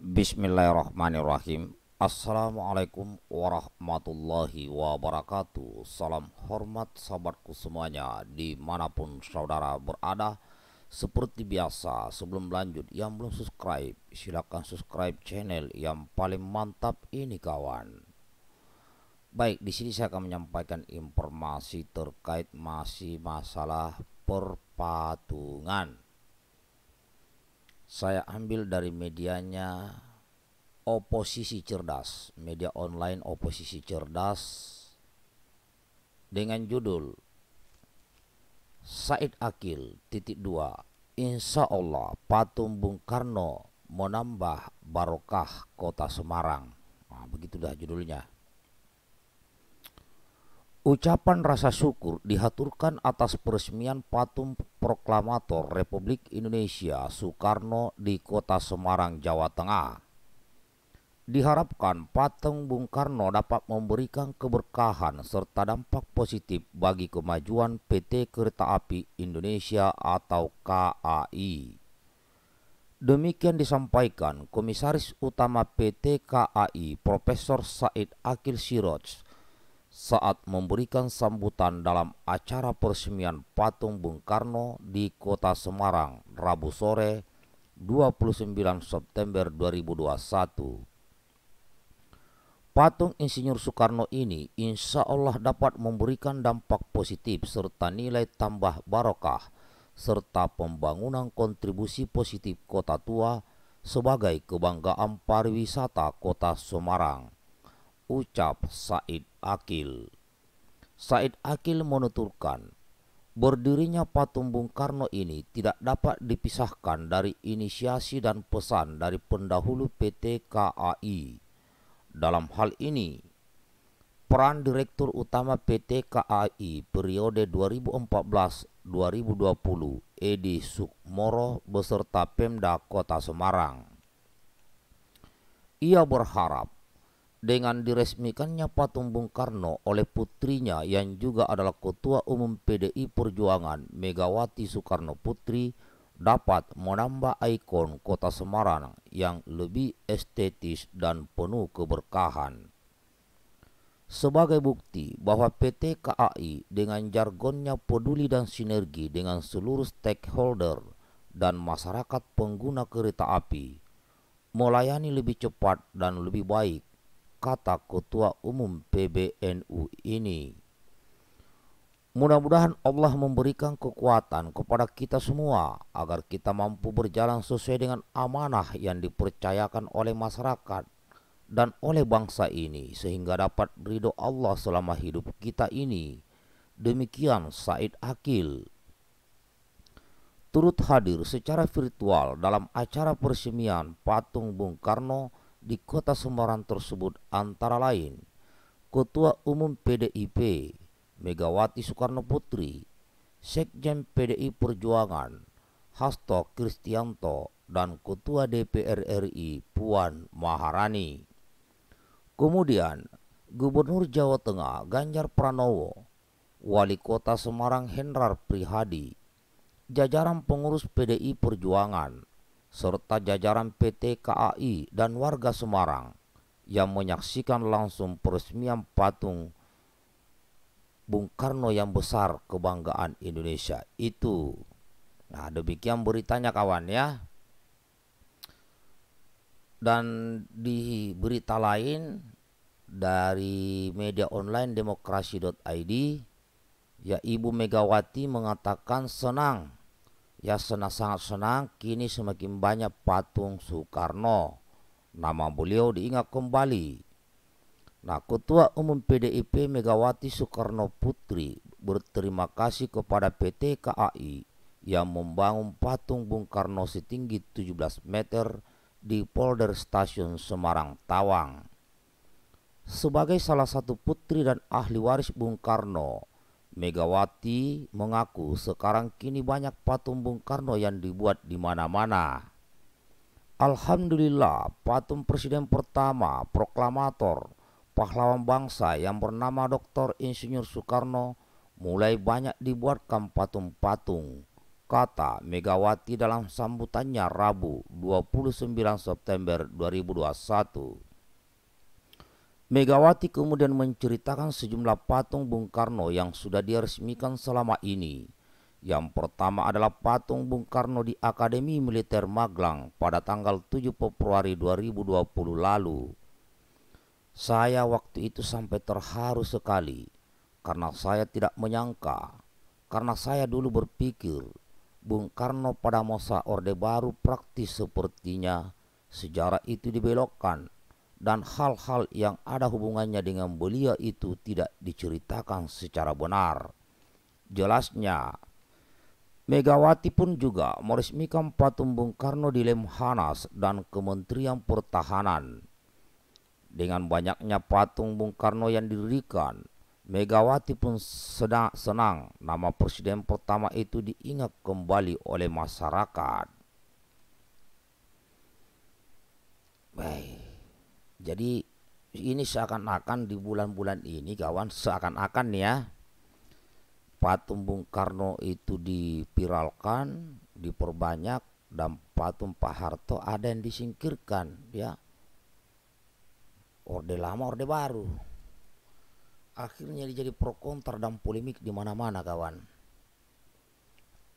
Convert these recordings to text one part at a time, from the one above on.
Bismillahirrahmanirrahim Assalamualaikum warahmatullahi wabarakatuh Salam hormat sahabatku semuanya Dimanapun saudara berada Seperti biasa sebelum lanjut Yang belum subscribe silahkan subscribe channel yang paling mantap ini kawan Baik di sini saya akan menyampaikan informasi terkait masih masalah perpatungan saya ambil dari medianya Oposisi Cerdas, media online Oposisi Cerdas dengan judul Said Akil titik dua Insya Allah patung Bung Karno menambah barokah kota Semarang nah, begitu dah judulnya Ucapan rasa syukur dihaturkan atas peresmian patung proklamator Republik Indonesia Soekarno di kota Semarang, Jawa Tengah. Diharapkan patung Bung Karno dapat memberikan keberkahan serta dampak positif bagi kemajuan PT Kereta Api Indonesia atau KAI. Demikian disampaikan Komisaris Utama PT KAI Profesor Said Akil Siroj saat memberikan sambutan dalam acara peresmian patung Bung Karno di Kota Semarang, Rabu sore, 29 September 2021. Patung Insinyur Soekarno ini insya Allah dapat memberikan dampak positif serta nilai tambah barokah serta pembangunan kontribusi positif kota tua sebagai kebanggaan pariwisata kota Semarang ucap Said Akil. Said Akil menuturkan, berdirinya patung Bung Karno ini tidak dapat dipisahkan dari inisiasi dan pesan dari pendahulu PT KAI. Dalam hal ini, peran Direktur Utama PT KAI periode 2014-2020 Edi Sukmoro beserta Pemda Kota Semarang. Ia berharap dengan diresmikannya patung Bung Karno oleh putrinya yang juga adalah Ketua Umum PDI Perjuangan Megawati Soekarno Putri dapat menambah ikon kota Semarang yang lebih estetis dan penuh keberkahan. Sebagai bukti bahwa PT KAI dengan jargonnya peduli dan sinergi dengan seluruh stakeholder dan masyarakat pengguna kereta api, melayani lebih cepat dan lebih baik kata Ketua Umum PBNU ini. Mudah-mudahan Allah memberikan kekuatan kepada kita semua agar kita mampu berjalan sesuai dengan amanah yang dipercayakan oleh masyarakat dan oleh bangsa ini sehingga dapat ridho Allah selama hidup kita ini. Demikian Said Akil. Turut hadir secara virtual dalam acara persemian patung Bung Karno di kota Semarang tersebut antara lain Ketua Umum PDIP Megawati Soekarno Putri, Sekjen PDI Perjuangan Hasto Kristianto dan Ketua DPR RI Puan Maharani. Kemudian Gubernur Jawa Tengah Ganjar Pranowo, Wali Kota Semarang Hendrar Prihadi, jajaran pengurus PDI Perjuangan, serta jajaran PT KAI dan warga Semarang yang menyaksikan langsung peresmian patung Bung Karno yang besar kebanggaan Indonesia itu. Nah, demikian beritanya kawan ya. Dan di berita lain dari media online demokrasi.id ya Ibu Megawati mengatakan senang Ya senang sangat senang kini semakin banyak patung Soekarno. Nama beliau diingat kembali. Nah, Ketua Umum PDIP Megawati Soekarno Putri berterima kasih kepada PT KAI yang membangun patung Bung Karno setinggi 17 meter di polder stasiun Semarang Tawang. Sebagai salah satu putri dan ahli waris Bung Karno, Megawati mengaku sekarang kini banyak patung Bung Karno yang dibuat di mana-mana. Alhamdulillah, patung presiden pertama, proklamator, pahlawan bangsa yang bernama Dr. Insinyur Soekarno mulai banyak dibuatkan patung-patung, kata Megawati dalam sambutannya Rabu 29 September 2021. Megawati kemudian menceritakan sejumlah patung Bung Karno yang sudah diresmikan selama ini. Yang pertama adalah patung Bung Karno di Akademi Militer Magelang pada tanggal 7 Februari 2020 lalu. Saya waktu itu sampai terharu sekali karena saya tidak menyangka, karena saya dulu berpikir Bung Karno pada masa Orde Baru praktis sepertinya sejarah itu dibelokkan dan hal-hal yang ada hubungannya dengan beliau itu tidak diceritakan secara benar. Jelasnya, Megawati pun juga meresmikan patung Bung Karno di Lemhanas dan Kementerian Pertahanan. Dengan banyaknya patung Bung Karno yang didirikan, Megawati pun sedang senang nama presiden pertama itu diingat kembali oleh masyarakat. Baik. Jadi ini seakan-akan di bulan-bulan ini kawan seakan-akan ya patung Bung Karno itu dipiralkan, diperbanyak dan patung Pak Harto ada yang disingkirkan ya. Orde lama, orde baru. Akhirnya jadi pro kontra dan polemik di mana-mana kawan.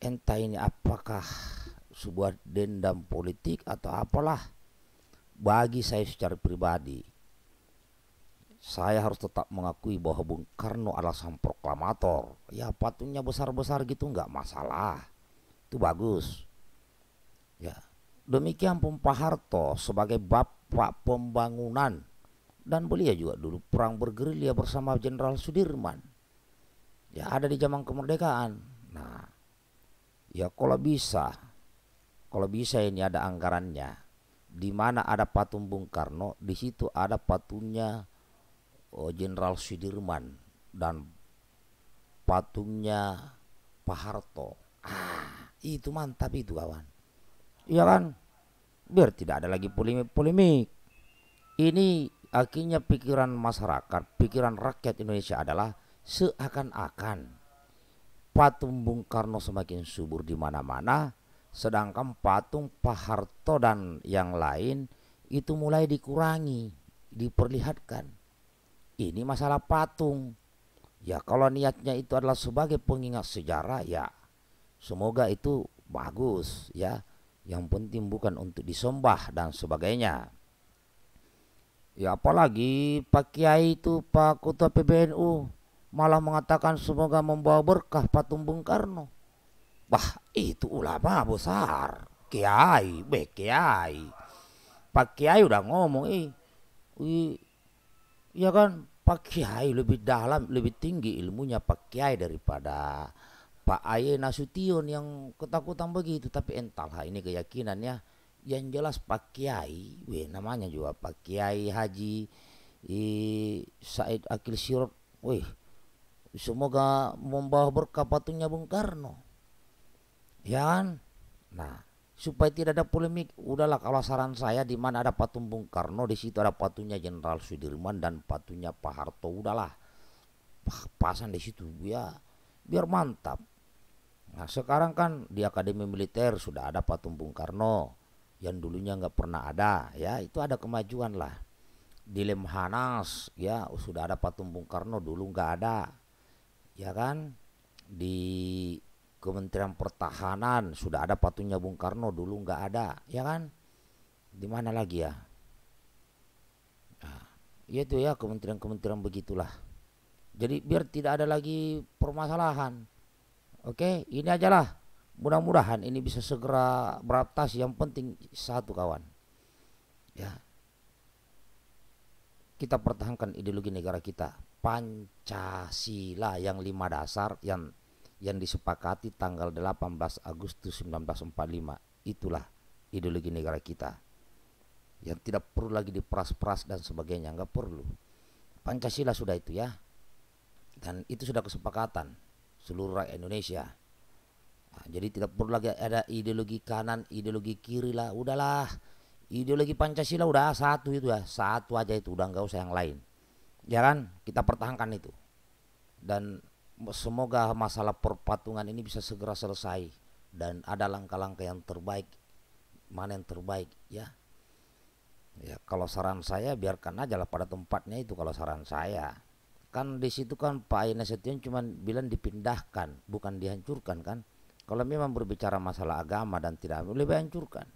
Entah ini apakah sebuah dendam politik atau apalah bagi saya secara pribadi saya harus tetap mengakui bahwa Bung Karno adalah sang proklamator ya patungnya besar-besar gitu nggak masalah itu bagus ya demikian Pak Harto sebagai bapak pembangunan dan beliau juga dulu perang bergerilya bersama Jenderal Sudirman ya ada di zaman kemerdekaan nah ya kalau bisa kalau bisa ini ada anggarannya di mana ada patung Bung Karno, di situ ada patungnya eh, Jenderal oh, Sudirman dan patungnya Pak Harto. Ah, itu mantap itu kawan. Iya kan? Biar tidak ada lagi polemik-polemik. Ini akhirnya pikiran masyarakat, pikiran rakyat Indonesia adalah seakan-akan patung Bung Karno semakin subur di mana-mana, Sedangkan patung Pak Harto dan yang lain itu mulai dikurangi, diperlihatkan. Ini masalah patung. Ya kalau niatnya itu adalah sebagai pengingat sejarah ya semoga itu bagus ya. Yang penting bukan untuk disembah dan sebagainya. Ya apalagi Pak Kiai itu Pak Kutua PBNU malah mengatakan semoga membawa berkah patung Bung Karno. Wah itu ulama besar, kiai, baik kiai. Pak Kiai udah ngomong, ih, Iya ya kan Pak Kiai lebih dalam, lebih tinggi ilmunya Pak Kiai daripada Pak Aye Nasution yang ketakutan begitu. Tapi entahlah ini keyakinannya. Yang jelas Pak Kiai, weh namanya juga Pak Kiai Haji eh, Said Akil Sirot, weh semoga membawa berkah patungnya Bung Karno ya kan nah supaya tidak ada polemik udahlah kalau saran saya di mana ada patung Bung Karno di situ ada patungnya Jenderal Sudirman dan patungnya Pak Harto udahlah pasan di situ ya biar mantap nah sekarang kan di Akademi Militer sudah ada patung Bung Karno yang dulunya nggak pernah ada ya itu ada kemajuan lah di Lemhanas ya sudah ada patung Bung Karno dulu nggak ada ya kan di Kementerian Pertahanan sudah ada patungnya Bung Karno dulu nggak ada, ya kan? Di mana lagi ya? Nah, ya itu ya kementerian-kementerian begitulah. Jadi biar tidak ada lagi permasalahan. Oke, ini ajalah. Mudah-mudahan ini bisa segera beradaptasi. Yang penting satu kawan. Ya. Kita pertahankan ideologi negara kita. Pancasila yang lima dasar yang yang disepakati tanggal 18 Agustus 1945 itulah ideologi negara kita yang tidak perlu lagi diperas-peras dan sebagainya nggak perlu Pancasila sudah itu ya dan itu sudah kesepakatan seluruh rakyat Indonesia nah, jadi tidak perlu lagi ada ideologi kanan ideologi kiri lah udahlah ideologi Pancasila udah satu itu ya satu aja itu udah nggak usah yang lain ya kan kita pertahankan itu dan semoga masalah perpatungan ini bisa segera selesai dan ada langkah-langkah yang terbaik mana yang terbaik ya ya kalau saran saya biarkan aja lah pada tempatnya itu kalau saran saya kan di situ kan Pak Inesetion cuma bilang dipindahkan bukan dihancurkan kan kalau memang berbicara masalah agama dan tidak boleh dihancurkan,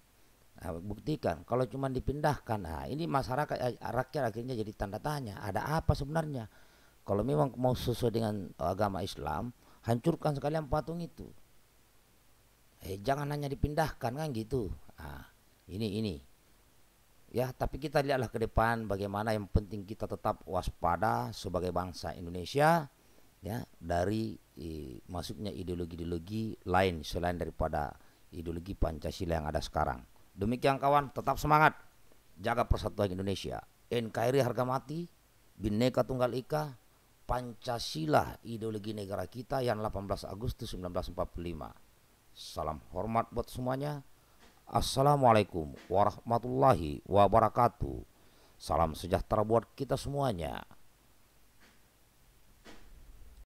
nah, buktikan kalau cuma dipindahkan nah ini masyarakat eh, rakyat akhirnya jadi tanda tanya ada apa sebenarnya kalau memang mau sesuai dengan agama Islam, hancurkan sekalian patung itu. Eh, jangan hanya dipindahkan kan gitu. Nah, ini ini. Ya, tapi kita lihatlah ke depan bagaimana yang penting kita tetap waspada sebagai bangsa Indonesia ya dari eh, masuknya ideologi-ideologi lain selain daripada ideologi Pancasila yang ada sekarang. Demikian kawan, tetap semangat. Jaga persatuan Indonesia. NKRI harga mati, Bineka Tunggal Ika, Pancasila ideologi negara kita yang 18 Agustus 1945. Salam hormat buat semuanya. Assalamualaikum warahmatullahi wabarakatuh. Salam sejahtera buat kita semuanya.